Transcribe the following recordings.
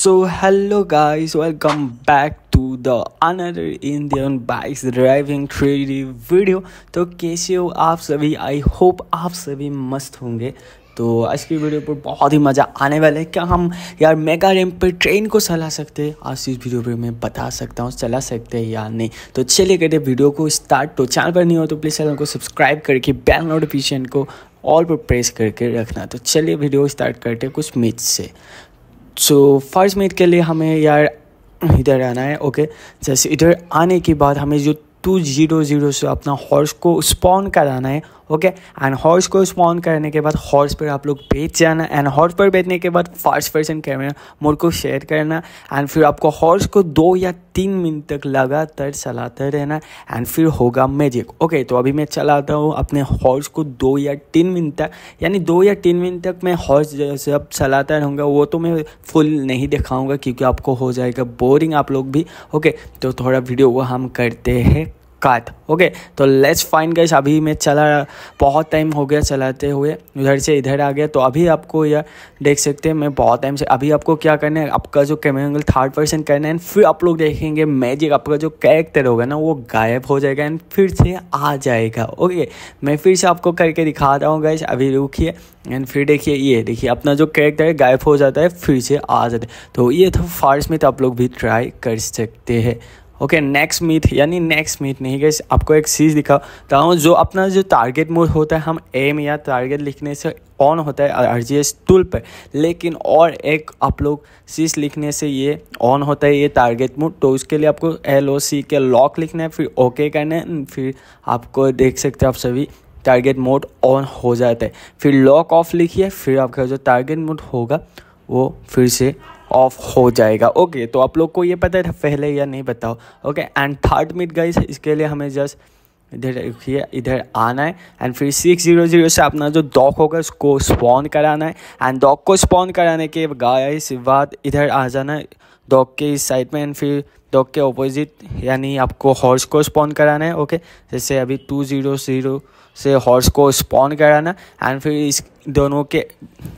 so hello guys welcome back to the another Indian bikes driving three video तो कैसे हो आप सभी आई होप आप सभी मस्त होंगे तो आज की वीडियो पर बहुत ही मज़ा आने वाला है क्या हम यार मेगा रेम पर ट्रेन को चला सकते हैं आज इस वीडियो पर मैं बता सकता हूँ चला सकते हैं या नहीं तो चलिए करते वीडियो को स्टार्ट तो चैनल पर नहीं हो तो प्लीज़ चैनल को सब्सक्राइब करके बैल नोटिफिकेशन को ऑल पर प्रेस करके रखना तो चलिए वीडियो स्टार्ट करते हैं कुछ मिथ से सो फर्स्ट मिनट के लिए हमें यार इधर आना है ओके जैसे इधर आने के बाद हमें जो टू जीरो जीरो से अपना हॉर्स को स्पॉन कराना है ओके एंड हॉर्स को स्पॉन करने के बाद हॉर्स पर आप लोग बेच जाना एंड हॉर्स पर बेचने के बाद फर्स्ट पर्सन कैमरा मोड को शेयर करना एंड फिर आपको हॉर्स को दो या तीन मिनट तक लगातार चलाते रहना एंड फिर होगा मैजिक ओके तो अभी मैं चलाता हूँ अपने हॉर्स को दो या तीन मिनट तक यानी दो या तीन मिनट तक मैं हॉर्स जब चलाता रहूँगा वो तो मैं फुल नहीं दिखाऊँगा क्योंकि आपको हो जाएगा बोरिंग आप लोग भी ओके तो थोड़ा वीडियो वो हम करते हैं काट ओके तो लेट्स फाइन गैस अभी मैं चला बहुत टाइम हो गया चलाते हुए उधर से इधर आ गया तो अभी आपको यह देख सकते हैं मैं बहुत टाइम से अभी आपको क्या करना है आपका जो कैमरा एंगल थर्ड पर्सन करना है एंड फिर आप लोग देखेंगे मैजिक आपका जो कैरेक्टर होगा ना वो गायब हो जाएगा एंड फिर से आ जाएगा ओके मैं फिर से आपको करके दिखा रहा हूँ गैस अभी रुकी एंड फिर देखिए ये देखिए अपना जो कैरेक्टर है गायब हो जाता है फिर से आ जाता है तो ये था तो फर्स्ट में तो आप लोग भी ट्राई कर सकते हैं ओके नेक्स्ट मीट यानी नेक्स्ट मीट नहीं गई आपको एक चीज़ दिखाता हूँ जो अपना जो टारगेट मोड होता है हम एम या टारगेट लिखने से ऑन होता है आर जी एस टूल पर लेकिन और एक आप लोग चीज़ लिखने से ये ऑन होता है ये टारगेट मोड तो उसके लिए आपको एल ओ सी के लॉक लिखना है फिर ओके करना है फिर आपको देख सकते हो आप सभी टारगेट मोड ऑन हो जाता है फिर लॉक ऑफ लिखिए फिर आपका जो टारगेट मोड होगा वो फिर से ऑफ हो जाएगा ओके तो आप लोग को ये पता था पहले या नहीं बताओ okay and third meet guys इसके लिए हमें जस्ट इधर ये इधर आना है एंड फिर सिक्स जीरो जीरो से अपना जो डॉक होगा उसको स्पॉन कराना है एंड डॉक को स्पॉन कराने के गाइस बाद इधर आ जाना है डॉक के इस साइड में एंड फिर डॉग के ऑपोजिट यानी आपको हॉर्स को स्पॉन कराना है ओके जैसे अभी टू ज़ीरो ज़ीरो से हॉर्स को स्पॉन कराना एंड फिर इस दोनों के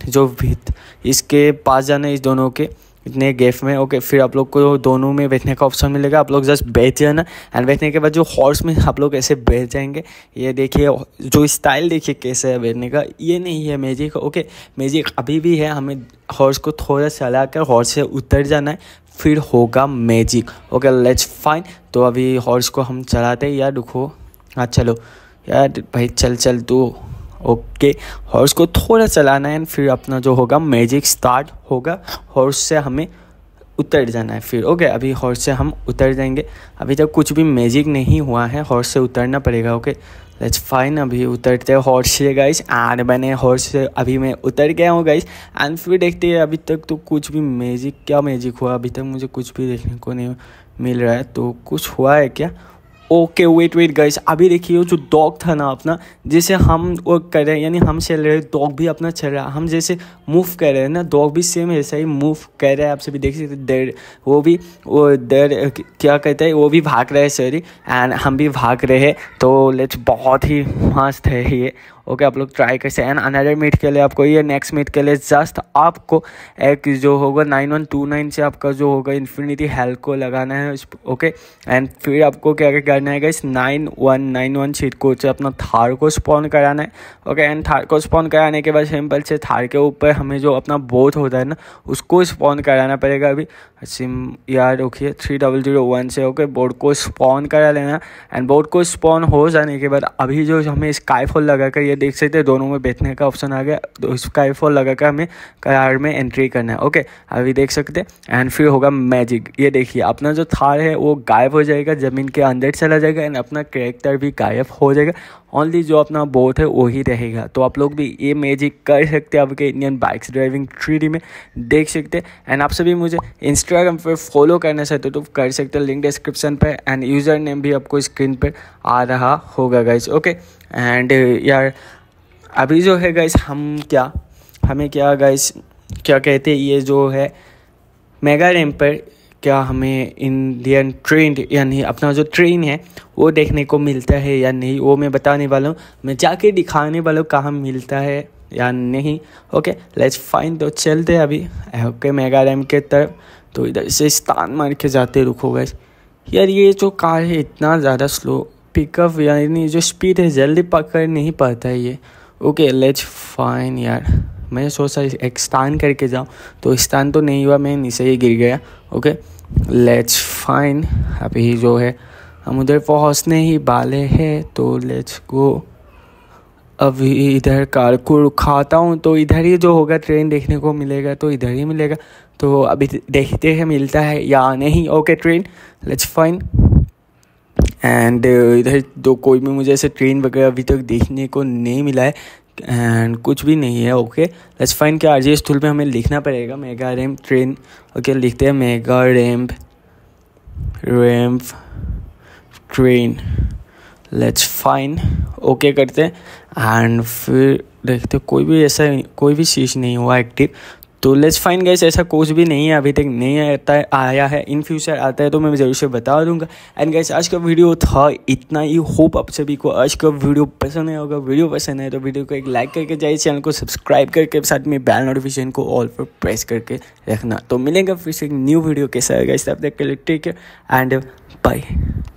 जो भीत इसके पास जाना है इस दोनों के इतने गेफ में ओके फिर आप लोग को दोनों में बैठने का ऑप्शन मिलेगा आप लोग जस्ट बैठ जाना एंड बैठने के बाद जो हॉर्स में आप लोग ऐसे बैठ जाएंगे ये देखिए जो स्टाइल देखिए कैसे है बैठने का ये नहीं है मैजिक ओके मैजिक अभी भी है हमें हॉर्स को थोड़ा चला कर हॉर्स से उतर जाना है फिर होगा मैजिक ओके लेट्स फाइन तो अभी हॉर्स को हम चलाते हैं यार रुको हाँ चलो यार भाई चल चल तो ओके हॉर्स को थोड़ा चलाना है फिर अपना जो होगा मैजिक स्टार्ट होगा हॉर्स से हमें उतर जाना है फिर ओके अभी हॉर्स से हम उतर जाएंगे अभी तक कुछ भी मैजिक नहीं हुआ है हॉर्स से उतरना पड़ेगा ओके लेट्स फाइन अभी उतरते हैं हॉर्स से गाइस एंड मैंने हॉर्स से अभी मैं उतर गया हूँ गाइस एंड फिर देखते हैं अभी तक तो कुछ भी मैजिक क्या मैजिक हुआ अभी तक मुझे कुछ भी देखने को नहीं मिल रहा है तो कुछ हुआ है क्या ओके वेट वेट गाइस अभी देखिए जो डॉग था ना अपना जैसे हम वो कर रहे हैं यानी हम चल रहे हैं डॉग भी अपना चल रहा है हम जैसे मूव कर रहे हैं ना डॉग भी सेम ऐसा ही मूव कर रहा है आप सभी देख सकते डर वो भी वो डर क्या कहते हैं वो भी भाग रहे हैं सॉरी एंड हम भी भाग रहे हैं तो लेट्स बहुत ही मस्त है ये ओके आप लोग ट्राई कर सकते एंड अनदर मीट के लिए आपको ये नेक्स्ट मीट के लिए जस्ट आपको एक जो होगा नाइन वन टू नाइन से आपका जो होगा इन्फिनिटी हेल्थ को लगाना है ओके एंड फिर आपको क्या क्या करना है इस nine one nine one seat को से अपना थार को स्पॉन कराना है ओके एंड थार को स्पॉन कराने के बाद सिंपल से थार के ऊपर हमें जो अपना बोट होता है ना उसको स्पॉन कराना पड़ेगा अभी सिम यार okay three double zero one से ओके बोर्ड को स्पॉन करा लेना एंड बोर्ड को स्पॉन हो जाने के बाद अभी जो हमें फॉल लगा कर ये ये देख सकते हैं दोनों में बैठने का ऑप्शन आ गया तो स्काई फॉल लगा कर हमें कार में एंट्री करना है ओके अभी देख सकते हैं एंड फिर होगा मैजिक ये देखिए अपना जो थार है वो गायब हो जाएगा ज़मीन के अंदर चला जाएगा एंड अपना करेक्टर भी गायब हो जाएगा ओनली जो अपना बोट है वही रहेगा तो आप लोग भी ये मैजिक कर सकते हैं आपके इंडियन बाइक्स ड्राइविंग थ्री में देख सकते हैं एंड आप सभी मुझे इंस्टाग्राम पर फॉलो करना चाहते हो तो कर सकते हो लिंक डिस्क्रिप्शन पर एंड यूज़र नेम भी आपको स्क्रीन पर आ रहा होगा गाइज ओके एंड uh, यार अभी जो है गाइस हम क्या हमें क्या गाइस क्या कहते ये जो है मेगा रैम पर क्या हमें इंडियन ट्रेंड यानी अपना जो ट्रेन है वो देखने को मिलता है या नहीं वो मैं बताने वाला हूँ मैं जाके दिखाने वाला हूँ कहाँ मिलता है या नहीं ओके लेट्स फाइन तो चलते अभी ओके मेगा रैम के तरफ तो इधर से स्थान मार के जाते रुको गए यार ये जो कार है इतना ज़्यादा स्लो पिकअप यानी जो स्पीड है जल्दी पकड़ नहीं पाता है ये ओके लेट्स फाइन यार मैं सोचा एक स्थान करके जाऊँ तो स्थान तो नहीं हुआ मैं नीचे ही गिर गया ओके लेट्स फाइन अभी जो है हम उधर पहुँचने ही वाले हैं तो लेट्स गो अभी इधर कार को खाता हूँ तो इधर ही जो होगा ट्रेन देखने को मिलेगा तो इधर ही मिलेगा तो अभी देखते हैं मिलता है या नहीं okay train let's find and uh, इधर तो कोई भी मुझे ऐसे ट्रेन वगैरह अभी तक देखने को नहीं मिला है एंड कुछ भी नहीं है okay let's find R RJ स्थल पर हमें लिखना पड़ेगा मेगा रैम्प ट्रेन ओके लिखते हैं mega ramp ramp train let's find okay करते हैं एंड फिर देखते कोई भी ऐसा कोई भी चीज़ नहीं हुआ एक्टिव तो लेट्स फाइन गाइस ऐसा कोर्स भी नहीं है अभी तक नहीं आता है आया है इन फ्यूचर आता है तो मैं ज़रूर से बता दूंगा एंड गाइस आज का वीडियो था इतना ही होप आप सभी को आज का वीडियो पसंद है होगा वीडियो पसंद है तो वीडियो को एक लाइक करके जाइए चैनल को सब्सक्राइब करके साथ में बैल नोटिफिकेशन को ऑल पर प्रेस करके रखना तो मिलेगा फिर से एक न्यू वीडियो के साथ गाइस तब तक के लिए टेक केयर एंड बाय